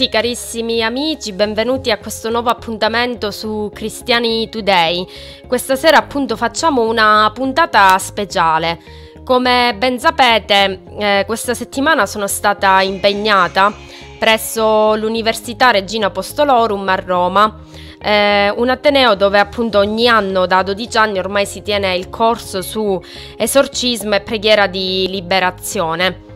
tutti carissimi amici, benvenuti a questo nuovo appuntamento su Cristiani Today. Questa sera appunto facciamo una puntata speciale. Come ben sapete, eh, questa settimana sono stata impegnata presso l'Università Regina Apostolorum a Roma, eh, un ateneo dove appunto ogni anno da 12 anni ormai si tiene il corso su esorcismo e preghiera di liberazione.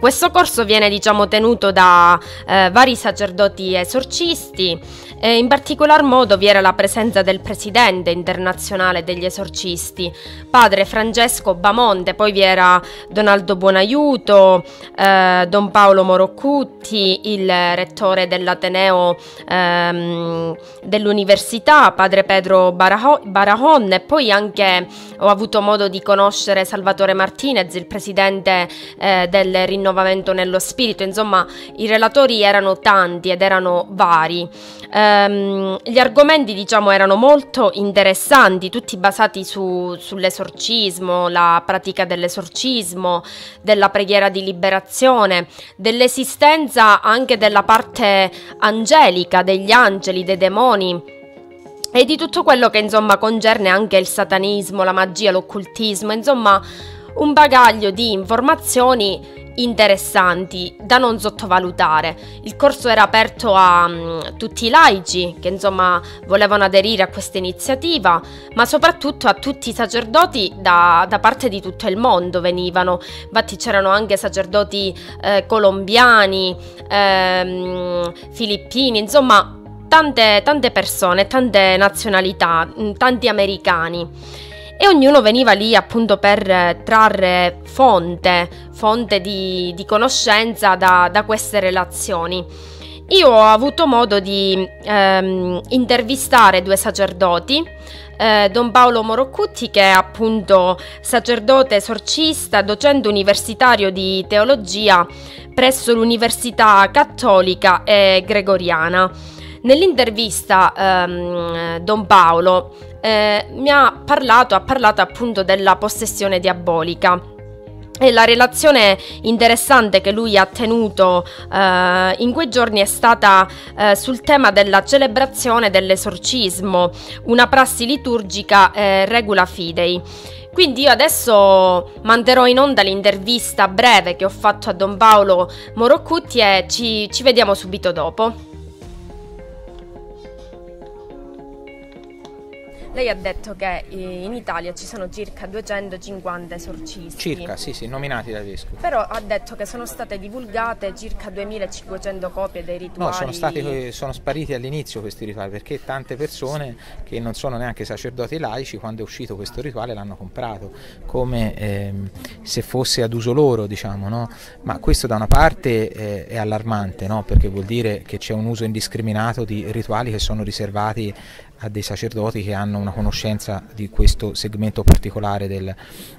Questo corso viene diciamo, tenuto da eh, vari sacerdoti esorcisti, e in particolar modo vi era la presenza del presidente internazionale degli esorcisti, padre Francesco Bamonte, poi vi era Donaldo Buonaiuto, eh, Don Paolo Moroccutti, il rettore dell'Ateneo ehm, dell'università, padre Pedro Barahon e poi anche ho avuto modo di conoscere Salvatore Martinez, il presidente eh, del rinnovamento nello spirito, insomma i relatori erano tanti ed erano vari. Ehm, gli argomenti diciamo erano molto interessanti, tutti basati su, sull'esorcismo, la pratica dell'esorcismo, della preghiera di liberazione, dell'esistenza anche della parte angelica, degli angeli, dei demoni e di tutto quello che insomma concerne anche il satanismo, la magia, l'occultismo, insomma un bagaglio di informazioni interessanti da non sottovalutare. Il corso era aperto a um, tutti i laici che insomma volevano aderire a questa iniziativa, ma soprattutto a tutti i sacerdoti da, da parte di tutto il mondo venivano. Infatti c'erano anche sacerdoti eh, colombiani, ehm, filippini, insomma tante, tante persone, tante nazionalità, mm, tanti americani e ognuno veniva lì appunto per eh, trarre fonte, fonte di, di conoscenza da, da queste relazioni. Io ho avuto modo di ehm, intervistare due sacerdoti, eh, Don Paolo Moroccutti che è appunto sacerdote esorcista, docente universitario di teologia presso l'Università Cattolica e Gregoriana. Nell'intervista ehm, Don Paolo eh, mi ha parlato, ha parlato appunto della possessione diabolica. E la relazione interessante che lui ha tenuto eh, in quei giorni è stata eh, sul tema della celebrazione dell'esorcismo, una prassi liturgica eh, regula fidei. Quindi io adesso manderò in onda l'intervista breve che ho fatto a Don Paolo Moroccutti e ci, ci vediamo subito dopo. Lei ha detto che eh, in Italia ci sono circa 250 esorcisti. Circa, sì, sì, nominati dai vescovi. Però ha detto che sono state divulgate circa 2500 copie dei rituali. No, sono, stati, eh, sono spariti all'inizio questi rituali perché tante persone che non sono neanche sacerdoti laici, quando è uscito questo rituale l'hanno comprato come eh, se fosse ad uso loro, diciamo. No? Ma questo da una parte eh, è allarmante no? perché vuol dire che c'è un uso indiscriminato di rituali che sono riservati a dei sacerdoti che hanno una conoscenza di questo segmento particolare del,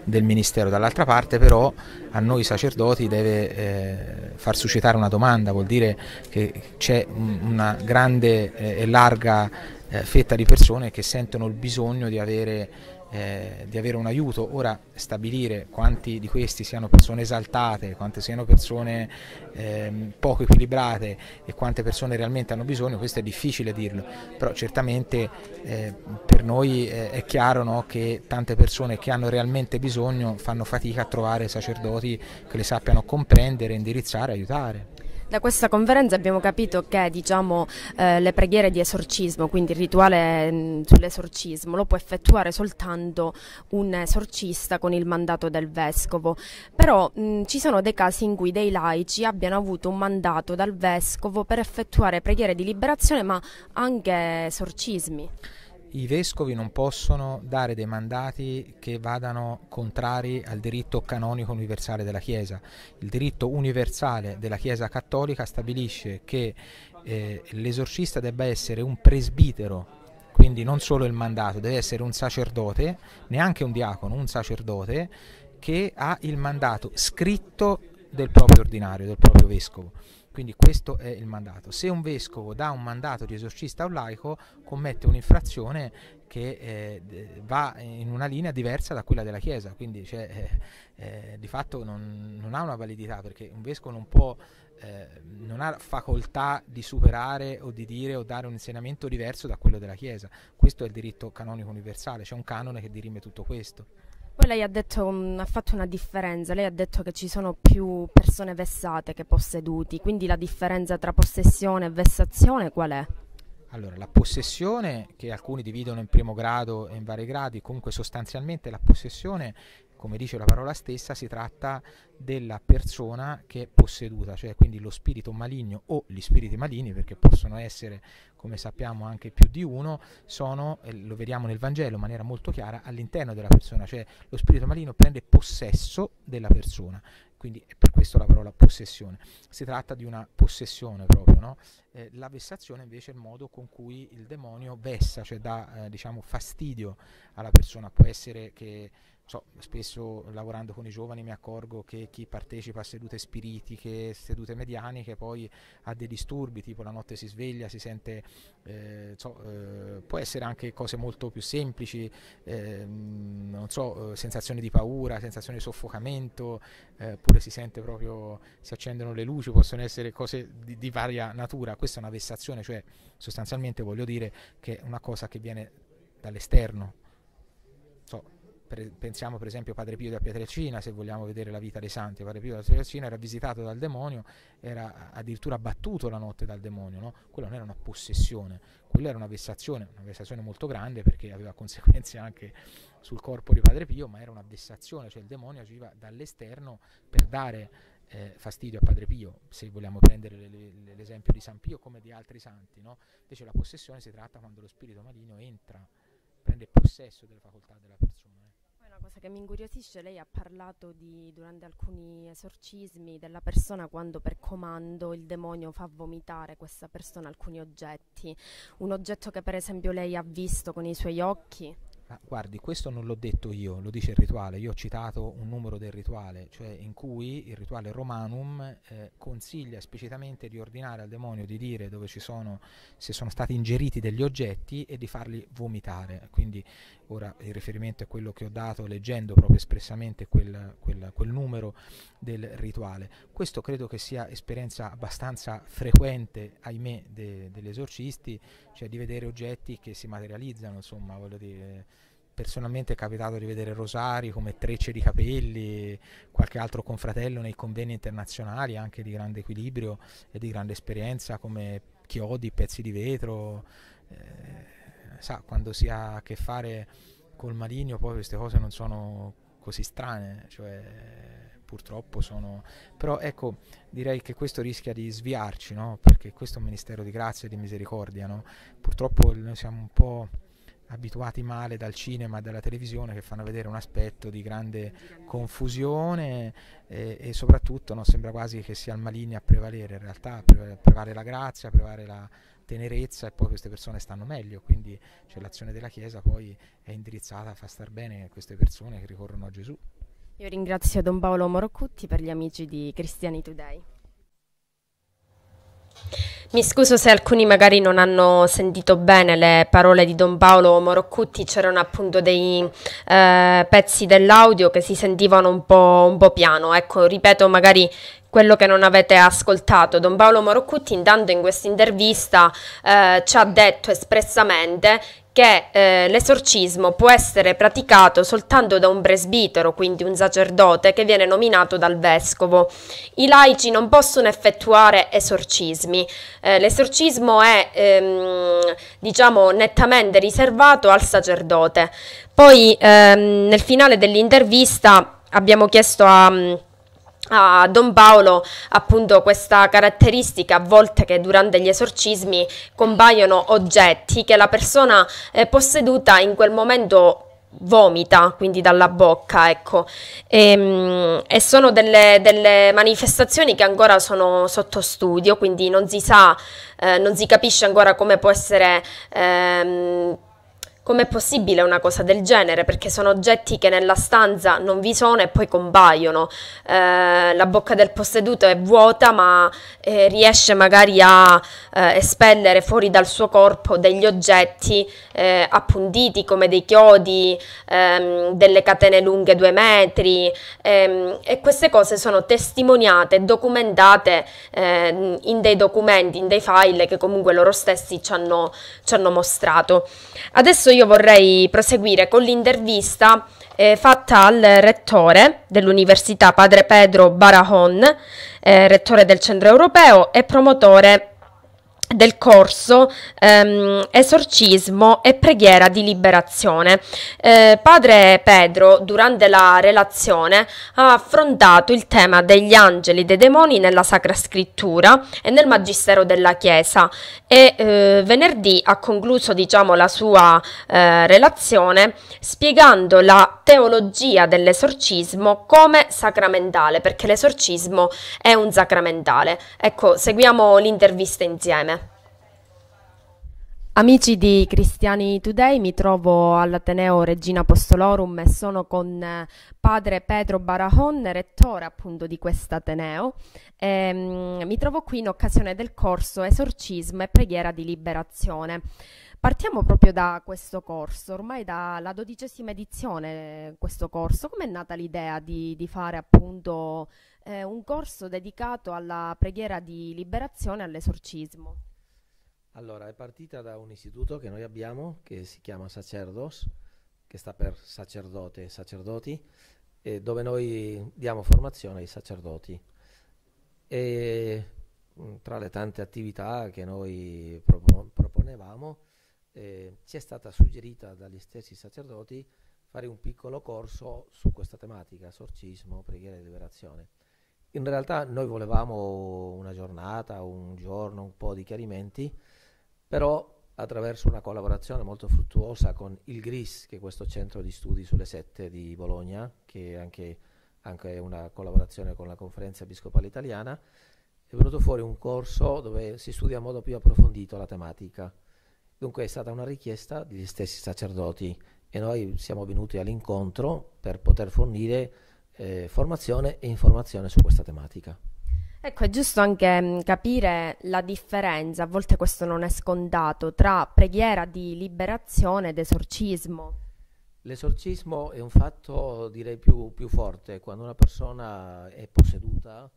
del ministero. Dall'altra parte però a noi sacerdoti deve eh, far suscitare una domanda, vuol dire che c'è una grande eh, e larga eh, fetta di persone che sentono il bisogno di avere eh, di avere un aiuto. Ora stabilire quanti di questi siano persone esaltate, quante siano persone ehm, poco equilibrate e quante persone realmente hanno bisogno, questo è difficile dirlo, però certamente eh, per noi eh, è chiaro no, che tante persone che hanno realmente bisogno fanno fatica a trovare sacerdoti che le sappiano comprendere, indirizzare, aiutare. Da questa conferenza abbiamo capito che diciamo, eh, le preghiere di esorcismo, quindi il rituale mm, sull'esorcismo, lo può effettuare soltanto un esorcista con il mandato del vescovo. Però mh, mm, ci sono dei casi in cui dei laici abbiano avuto un mandato dal vescovo per effettuare preghiere di liberazione ma anche esorcismi i vescovi non possono dare dei mandati che vadano contrari al diritto canonico universale della Chiesa. Il diritto universale della Chiesa cattolica stabilisce che eh, l'esorcista debba essere un presbitero quindi non solo il mandato, deve essere un sacerdote, neanche un diacono, un sacerdote che ha il mandato scritto del proprio ordinario, del proprio vescovo. Quindi questo è il mandato. Se un vescovo dà un mandato di esorcista a un laico, commette un'infrazione che eh, va in una linea diversa da quella della Chiesa, quindi cioè, eh, eh, di fatto non, non, ha una validità perché un vescovo non può, eh, non ha facoltà di superare o di dire o dare un insegnamento diverso da quello della Chiesa. Questo è il diritto canonico universale, c'è un canone che dirime tutto questo. Poi lei ha, detto, mh, mm, ha fatto una differenza, lei ha detto che ci sono più persone vessate che posseduti, quindi la differenza tra possessione e vessazione qual è? Allora, la possessione, che alcuni dividono in primo grado e in vari gradi, comunque sostanzialmente la possessione come dice la parola stessa, si tratta della persona che è posseduta, cioè quindi lo spirito maligno o gli spiriti maligni, perché possono essere, come sappiamo, anche più di uno, sono, lo vediamo nel Vangelo in maniera molto chiara, all'interno della persona, cioè lo spirito maligno prende possesso della persona, quindi è per questo la parola possessione. Si tratta di una possessione proprio, no? eh, la vessazione invece è il modo con cui il demonio vessa, cioè dà eh, diciamo fastidio alla persona, può essere che so, spesso lavorando con i giovani mi accorgo che chi partecipa a sedute spiritiche, sedute medianiche, poi ha dei disturbi, tipo la notte si sveglia, si sente, eh, so, eh, può essere anche cose molto più semplici, eh, non so, eh, sensazioni di paura, sensazioni di soffocamento, eh, oppure si sente proprio, si accendono le luci, possono essere cose di, di varia natura, questa è una vessazione, cioè sostanzialmente voglio dire che è una cosa che viene dall'esterno, per, pensiamo per esempio a Padre Pio da Pietrelcina, se vogliamo vedere la vita dei santi, Padre Pio da Pietrelcina era visitato dal demonio, era addirittura battuto la notte dal demonio, no? quella non era una possessione, quella era una vessazione, una vessazione molto grande perché aveva conseguenze anche sul corpo di Padre Pio, ma era una vessazione, cioè il demonio agiva dall'esterno per dare eh, fastidio a Padre Pio, se vogliamo prendere l'esempio di San Pio come di altri santi, no? invece la possessione si tratta quando lo spirito maligno entra prende possesso delle facoltà della persona una cosa che mi incuriosisce, lei ha parlato di, durante alcuni esorcismi della persona quando per comando il demonio fa vomitare questa persona alcuni oggetti. Un oggetto che per esempio lei ha visto con i suoi occhi? Ah, guardi, questo non l'ho detto io, lo dice il rituale. Io ho citato un numero del rituale, cioè in cui il rituale Romanum eh, consiglia esplicitamente di ordinare al demonio di dire dove ci sono, se sono stati ingeriti degli oggetti e di farli vomitare. Quindi ora il riferimento è quello che ho dato leggendo proprio espressamente quel, quel, quel numero del rituale. Questo credo che sia esperienza abbastanza frequente, ahimè, de, degli esorcisti, cioè di vedere oggetti che si materializzano, insomma, voglio dire personalmente è capitato di vedere rosari come trecce di capelli, qualche altro confratello nei convegni internazionali anche di grande equilibrio e di grande esperienza come chiodi, pezzi di vetro. Eh, sa, quando si ha a che fare col maligno poi queste cose non sono così strane, cioè purtroppo sono... Però ecco, direi che questo rischia di sviarci, no? perché questo è un ministero di grazia e di misericordia, no? purtroppo noi siamo un po' abituati male dal cinema e dalla televisione che fanno vedere un aspetto di grande confusione e, e soprattutto no, sembra quasi che sia il maligno a prevalere, in realtà prevale la grazia, prevale la, tenerezza e poi queste persone stanno meglio, quindi cioè, l'azione della Chiesa poi è indirizzata a far star bene queste persone che ricorrono a Gesù. Io ringrazio Don Paolo Moroccutti per gli amici di Cristiani Today. Mi scuso se alcuni magari non hanno sentito bene le parole di Don Paolo Moroccutti, c'erano appunto dei eh, pezzi dell'audio che si sentivano un po', un po' piano, ecco, ripeto magari quello che non avete ascoltato. Don Paolo Moroccutti intanto in questa intervista eh, ci ha detto espressamente che eh, l'esorcismo può essere praticato soltanto da un presbitero, quindi un sacerdote, che viene nominato dal vescovo. I laici non possono effettuare esorcismi. Eh, l'esorcismo è, ehm, diciamo, nettamente riservato al sacerdote. Poi ehm, nel finale dell'intervista abbiamo chiesto a mm, a Don Paolo appunto questa caratteristica a volte che durante gli esorcismi compaiono oggetti che la persona eh, posseduta in quel momento vomita, quindi dalla bocca, ecco. E, ehm, e sono delle, delle, manifestazioni che ancora sono sotto studio, quindi non si sa, eh, non si capisce ancora come può essere... Eh, Com'è possibile una cosa del genere? Perché sono oggetti che nella stanza non vi sono e poi compaiono. Eh, la bocca del posseduto è vuota, ma eh, riesce magari a eh, espellere fuori dal suo corpo degli oggetti eh, appuntiti come dei chiodi, ehm, delle catene lunghe due metri. Ehm, e queste cose sono testimoniate, documentate ehm, in dei documenti, in dei file che comunque loro stessi ci hanno, ci hanno mostrato. Adesso io vorrei proseguire con l'intervista eh, fatta al rettore dell'Università Padre Pedro Barahon, eh, rettore del Centro Europeo e promotore del corso ehm, Esorcismo e preghiera di liberazione. Eh, padre Pedro, durante la relazione, ha affrontato il tema degli angeli e dei demoni nella Sacra Scrittura e nel Magistero della Chiesa e eh, venerdì ha concluso diciamo, la sua eh, relazione spiegando la teologia dell'esorcismo come sacramentale, perché l'esorcismo è un sacramentale. Ecco, seguiamo l'intervista insieme. Amici di Cristiani Today, mi trovo all'Ateneo Regina Apostolorum e sono con eh, padre Pedro Barahon, rettore appunto di quest'Ateneo. Um, ehm, mi trovo qui in occasione del corso Esorcismo e preghiera di liberazione. Partiamo proprio da questo corso, ormai dalla dodicesima edizione eh, questo corso. Com'è nata l'idea di, di, fare appunto eh, un corso dedicato alla preghiera di liberazione e all'esorcismo? Allora, è partita da un istituto che noi abbiamo che si chiama Sacerdos, che sta per sacerdote e sacerdoti, eh, dove noi diamo formazione ai sacerdoti. E mm, tra le tante attività che noi proponevamo, eh, ci è stata suggerita dagli stessi sacerdoti fare un piccolo corso su questa tematica, sorcismo, preghiera e liberazione. In realtà noi volevamo una giornata, un giorno, un po' di chiarimenti, però attraverso una collaborazione molto fruttuosa con il GRIS, che è questo centro di studi sulle sette di Bologna, che è anche, anche una collaborazione con la conferenza episcopale italiana, è venuto fuori un corso dove si studia in modo più approfondito la tematica. Dunque è stata una richiesta degli stessi sacerdoti e noi siamo venuti all'incontro per poter fornire eh, formazione e informazione su questa tematica. Ecco, è giusto anche mm, capire la differenza, a volte questo non è scontato, tra preghiera di liberazione ed esorcismo. L'esorcismo è un fatto, direi, più, più forte. Quando una persona è posseduta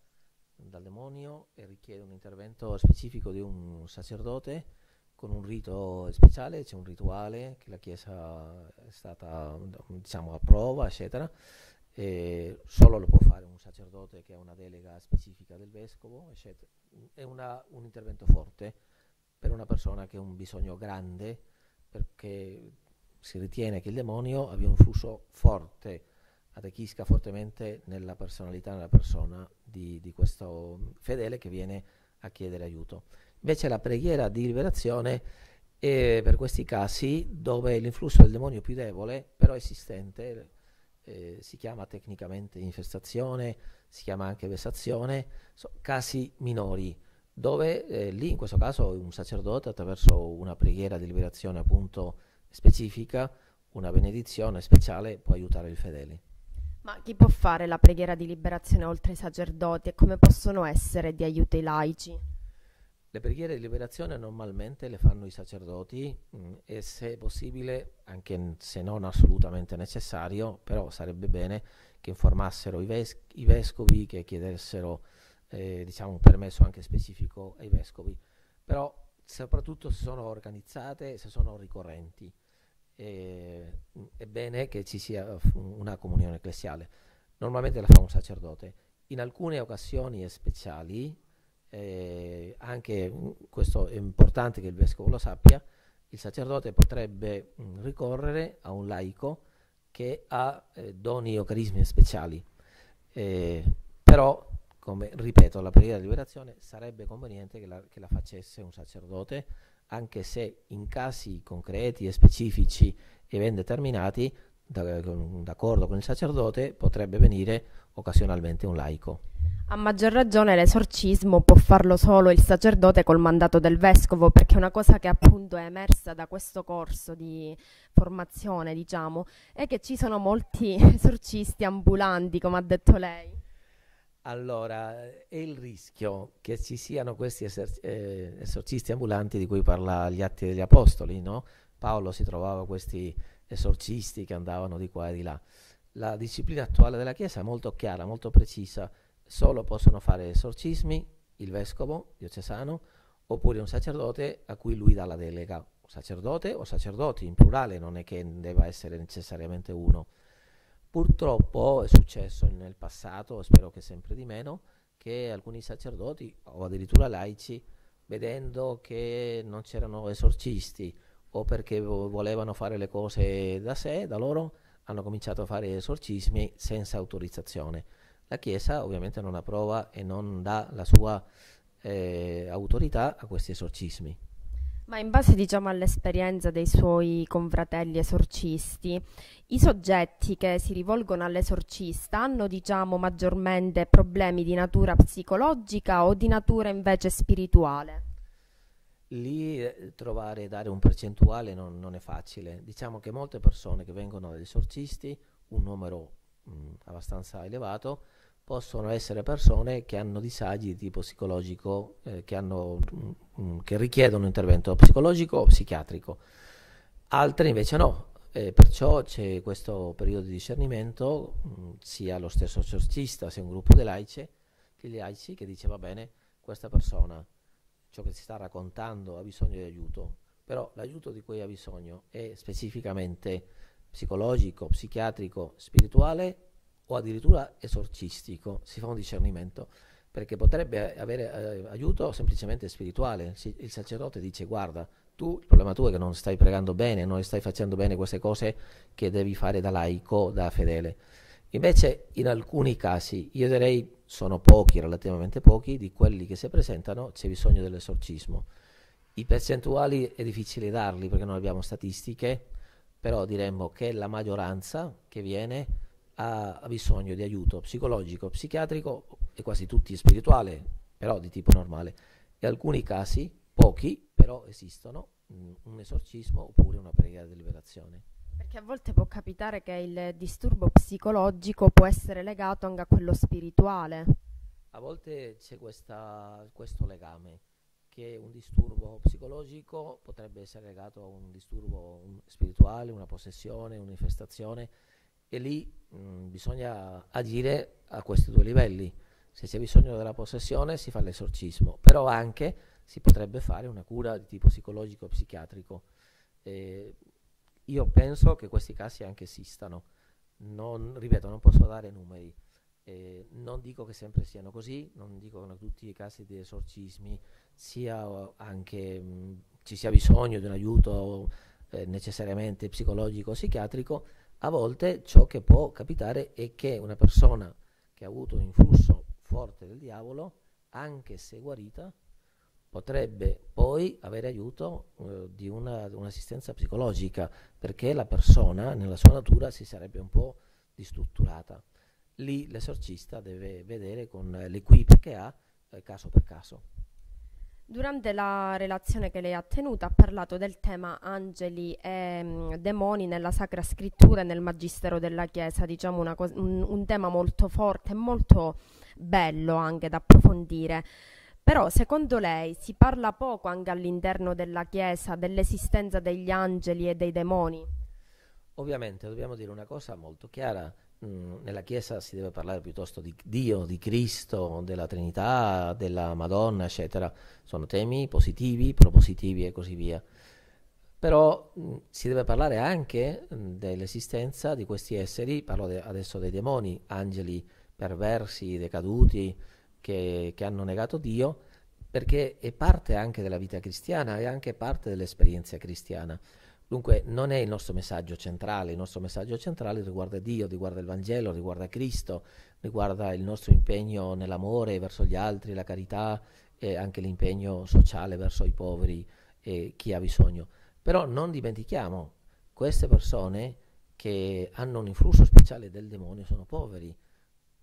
dal demonio e richiede un intervento specifico di un sacerdote, con un rito speciale, c'è un rituale che la Chiesa è stata diciamo, a prova, eccetera, eh, solo lo può fare un sacerdote che ha una delega specifica del vescovo, eccetera. È una, un intervento forte per una persona che ha un bisogno grande perché si ritiene che il demonio abbia un flusso forte, arricchisca fortemente nella personalità, nella persona di, di questo fedele che viene a chiedere aiuto. Invece la preghiera di liberazione è per questi casi dove l'influsso del demonio più debole, però esistente, eh, si chiama tecnicamente infestazione, si chiama anche vessazione, so, casi minori dove eh, lì in questo caso un sacerdote attraverso una preghiera di liberazione appunto specifica, una benedizione speciale può aiutare il fedele. Ma chi può fare la preghiera di liberazione oltre i sacerdoti e come possono essere di aiuto i laici? Le preghiere di liberazione normalmente le fanno i sacerdoti mh, mm, e se possibile, anche se non assolutamente necessario, però sarebbe bene che informassero i, ves- i vescovi, che chiedessero eh, diciamo, un permesso anche specifico ai vescovi, però soprattutto se sono organizzate, se sono ricorrenti, eh, è bene che ci sia una comunione ecclesiale. Normalmente la fa un sacerdote. In alcune occasioni e speciali eh, anche mm, questo è importante che il vescovo lo sappia, il sacerdote potrebbe mh, mm, ricorrere a un laico che ha eh, doni o carismi speciali, eh, però, come ripeto, la preghiera di liberazione sarebbe conveniente che la, che la facesse un sacerdote, anche se in casi concreti e specifici e ben determinati d'accordo con il sacerdote, potrebbe venire occasionalmente un laico. A maggior ragione l'esorcismo può farlo solo il sacerdote col mandato del vescovo, perché una cosa che appunto è emersa da questo corso di formazione, diciamo, è che ci sono molti esorcisti ambulanti, come ha detto lei. Allora, è il rischio che ci siano questi eh, esorcisti ambulanti di cui parla gli Atti degli Apostoli, no? Paolo si trovava questi esorcisti che andavano di qua e di là. La disciplina attuale della Chiesa è molto chiara, molto precisa solo possono fare esorcismi il vescovo diocesano oppure un sacerdote a cui lui dà la delega, sacerdote o sacerdoti in plurale, non è che debba essere necessariamente uno. Purtroppo è successo nel passato, spero che sempre di meno, che alcuni sacerdoti o addirittura laici, vedendo che non c'erano esorcisti o perché volevano fare le cose da sé, da loro, hanno cominciato a fare esorcismi senza autorizzazione. La Chiesa ovviamente non approva e non dà la sua eh, autorità a questi esorcismi. Ma in base diciamo, all'esperienza dei suoi confratelli esorcisti, i soggetti che si rivolgono all'esorcista hanno diciamo, maggiormente problemi di natura psicologica o di natura invece spirituale? Lì eh, trovare e dare un percentuale non, non, è facile. Diciamo che molte persone che vengono dagli esorcisti, un numero mh, mm, abbastanza elevato, possono essere persone che hanno disagi di tipo psicologico, eh, che, hanno, mh, mm, mm, che, richiedono un intervento psicologico o psichiatrico, altre invece no. E perciò c'è questo periodo di discernimento, mh, mm, sia lo stesso esorcista, sia un gruppo di laici, di laici che dice va bene, questa persona, ciò che si sta raccontando ha bisogno di aiuto, però l'aiuto di cui ha bisogno è specificamente psicologico, psichiatrico, spirituale o addirittura esorcistico, si fa un discernimento, perché potrebbe avere eh, aiuto semplicemente spirituale. Si, il sacerdote dice guarda, tu il problema tuo è che non stai pregando bene, non stai facendo bene queste cose che devi fare da laico, da fedele. Invece in alcuni casi, io direi sono pochi, relativamente pochi, di quelli che si presentano c'è bisogno dell'esorcismo. I percentuali è difficile darli perché non abbiamo statistiche, però diremmo che la maggioranza che viene ha bisogno di aiuto psicologico, psichiatrico e quasi tutti spirituale, però di tipo normale. In alcuni casi, pochi, però esistono, mm, un esorcismo oppure una preghiera di liberazione. Perché a volte può capitare che il disturbo psicologico può essere legato anche a quello spirituale. A volte c'è questa, questo legame, che un disturbo psicologico potrebbe essere legato a un disturbo spirituale, una possessione, un'infestazione e lì mh, mm, bisogna agire a questi due livelli. Se c'è bisogno della possessione si fa l'esorcismo, però anche si potrebbe fare una cura di tipo psicologico psichiatrico. Eh, io penso che questi casi anche esistano. Non, ripeto, non posso dare numeri. Eh, non dico che sempre siano così, non dico che tutti i casi di esorcismi sia anche, mh, mm, ci sia bisogno di un aiuto eh, necessariamente psicologico o psichiatrico, a volte ciò che può capitare è che una persona che ha avuto un influsso forte del diavolo, anche se guarita, potrebbe poi avere aiuto eh, di una, un'assistenza psicologica, perché la persona nella sua natura si sarebbe un po' distrutturata. Lì l'esorcista deve vedere con l'equipe che ha eh, caso per caso. Durante la relazione che lei ha tenuto ha parlato del tema angeli e mh, mm, demoni nella Sacra Scrittura e nel Magistero della Chiesa, diciamo un, un tema molto forte e molto bello anche da approfondire. Però secondo lei si parla poco anche all'interno della Chiesa dell'esistenza degli angeli e dei demoni? Ovviamente dobbiamo dire una cosa molto chiara, Mm, nella Chiesa si deve parlare piuttosto di Dio, di Cristo, della Trinità, della Madonna, eccetera. Sono temi positivi, propositivi e così via. Però mh, mm, si deve parlare anche mh, mm, dell'esistenza di questi esseri, parlo de- adesso dei demoni, angeli perversi, decaduti, che, che hanno negato Dio, perché è parte anche della vita cristiana, è anche parte dell'esperienza cristiana. Dunque non è il nostro messaggio centrale, il nostro messaggio centrale riguarda Dio, riguarda il Vangelo, riguarda Cristo, riguarda il nostro impegno nell'amore verso gli altri, la carità e anche l'impegno sociale verso i poveri e chi ha bisogno. Però non dimentichiamo, queste persone che hanno un influsso speciale del demonio sono poveri,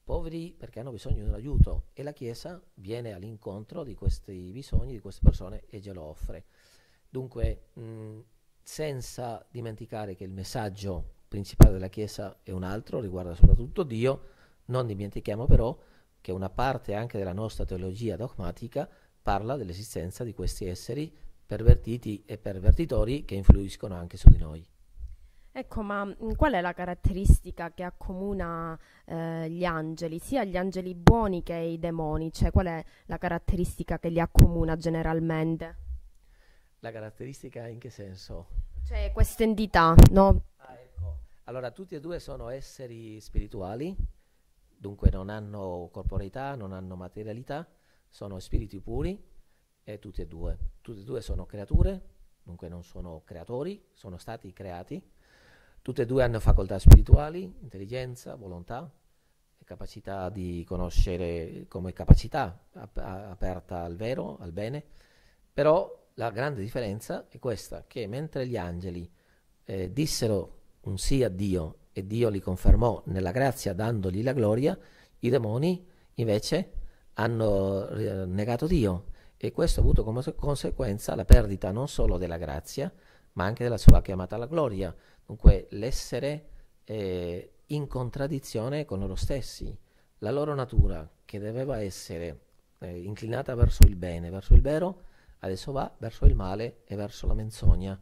poveri perché hanno bisogno di un aiuto e la Chiesa viene all'incontro di questi bisogni, di queste persone e glielo offre. Dunque, mh, senza dimenticare che il messaggio principale della Chiesa è un altro, riguarda soprattutto Dio, non dimentichiamo però che una parte anche della nostra teologia dogmatica parla dell'esistenza di questi esseri pervertiti e pervertitori che influiscono anche su di noi. Ecco, ma mm, qual è la caratteristica che accomuna eh, gli angeli, sia gli angeli buoni che i demoni? Cioè, qual è la caratteristica che li accomuna generalmente? La caratteristica in che senso? Cioè questa entità, no? Ah, ecco. Allora, tutti e due sono esseri spirituali, dunque non hanno corporeità, non hanno materialità, sono spiriti puri e tutti e due. Tutti e due sono creature, dunque non sono creatori, sono stati creati. Tutti e due hanno facoltà spirituali, intelligenza, volontà, capacità di conoscere come capacità ap- aperta al vero, al bene, però la grande differenza è questa, che mentre gli angeli eh, dissero un sì a Dio e Dio li confermò nella grazia dandogli la gloria, i demoni invece hanno eh, negato Dio e questo ha avuto come conseguenza la perdita non solo della grazia, ma anche della sua chiamata alla gloria, dunque l'essere eh, in contraddizione con loro stessi, la loro natura che doveva essere eh, inclinata verso il bene, verso il vero, adesso va verso il male e verso la menzogna.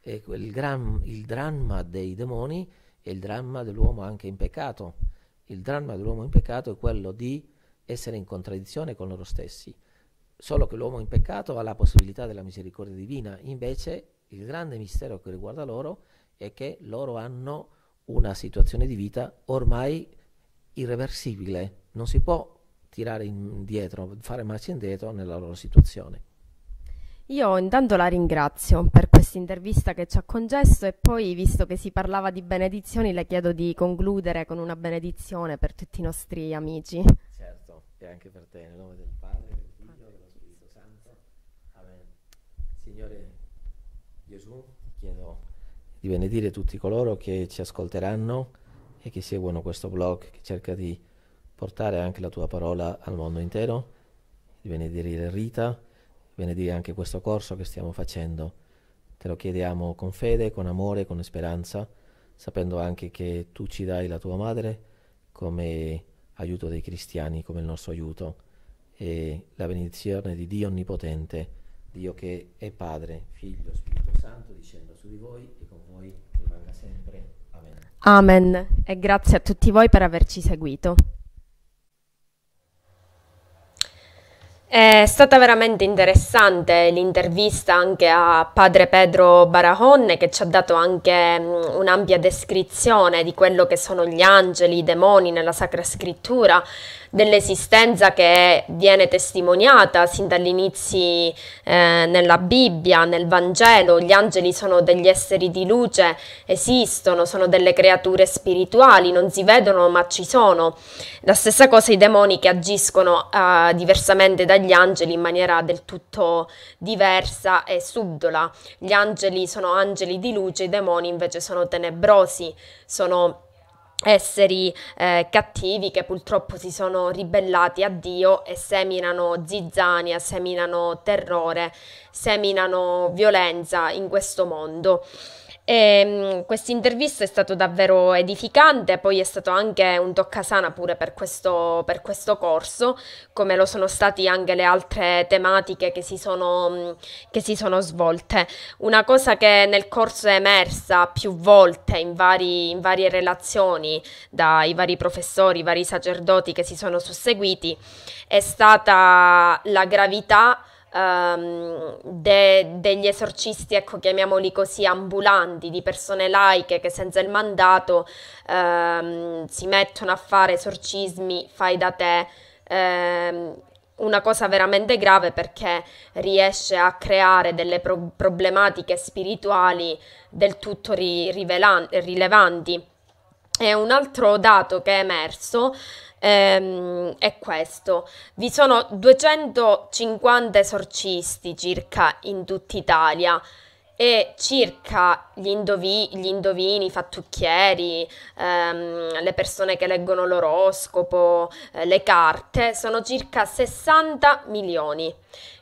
E il, gran, il dramma dei demoni è il dramma dell'uomo anche in peccato. Il dramma dell'uomo in peccato è quello di essere in contraddizione con loro stessi. Solo che l'uomo in peccato ha la possibilità della misericordia divina, invece il grande mistero che riguarda loro è che loro hanno una situazione di vita ormai irreversibile, non si può tirare indietro, fare marcia indietro nella loro situazione. Io intanto la ringrazio per questa intervista che ci ha concesso e poi, visto che si parlava di benedizioni, le chiedo di concludere con una benedizione per tutti i nostri amici. Certo, e anche per te, nel nome del Padre, del Figlio e dello Spirito Santo. Amen. Signore Gesù, chiedo di benedire tutti coloro che ci ascolteranno e che seguono questo blog, che cerca di portare anche la tua parola al mondo intero, di benedire Rita benedire anche questo corso che stiamo facendo. Te lo chiediamo con fede, con amore, con speranza, sapendo anche che tu ci dai la tua madre come aiuto dei cristiani, come il nostro aiuto, e la benedizione di Dio Onnipotente, Dio che è Padre, Figlio, Spirito Santo, discenda su di voi e con voi rimanga sempre. Amen. Amen. E grazie a tutti voi per averci seguito. È stata veramente interessante l'intervista anche a padre Pedro Barahonne che ci ha dato anche un'ampia descrizione di quello che sono gli angeli, i demoni nella Sacra Scrittura, dell'esistenza che viene testimoniata sin dall'inizio eh, nella Bibbia, nel Vangelo, gli angeli sono degli esseri di luce, esistono, sono delle creature spirituali, non si vedono ma ci sono. La stessa cosa i demoni che agiscono eh, diversamente dagli angeli in maniera del tutto diversa e subdola. Gli angeli sono angeli di luce, i demoni invece sono tenebrosi, sono esseri eh, cattivi che purtroppo si sono ribellati a Dio e seminano zizzania, seminano terrore, seminano violenza in questo mondo. Ehm, questa intervista è stata davvero edificante, poi è stato anche un toccasana pure per questo, per questo corso, come lo sono stati anche le altre tematiche che si, sono, che si sono svolte. Una cosa che nel corso è emersa più volte in, vari, in varie relazioni dai vari professori, i vari sacerdoti che si sono susseguiti, è stata la gravità um, de, degli esorcisti, ecco, chiamiamoli così, ambulanti, di persone laiche che senza il mandato um, si mettono a fare esorcismi fai da te. Um, una cosa veramente grave perché riesce a creare delle pro- problematiche spirituali del tutto ri- rivelan- rilevanti. E un altro dato che è emerso ehm, è questo. Vi sono 250 esorcisti circa in tutta Italia e circa gli, indovi, gli indovini, i fattucchieri, ehm, le persone che leggono l'oroscopo, eh, le carte, sono circa 60 milioni.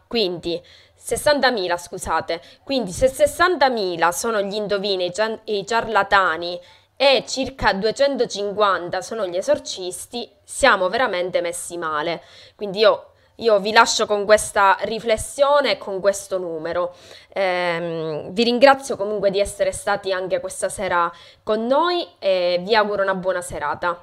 Quindi 60.000, scusate. Quindi se 60.000 sono gli indovini, i, gian- i ciarlatani, e circa 250 sono gli esorcisti, siamo veramente messi male. Quindi io, io vi lascio con questa riflessione e con questo numero. Ehm, vi ringrazio comunque di essere stati anche questa sera con noi e vi auguro una buona serata.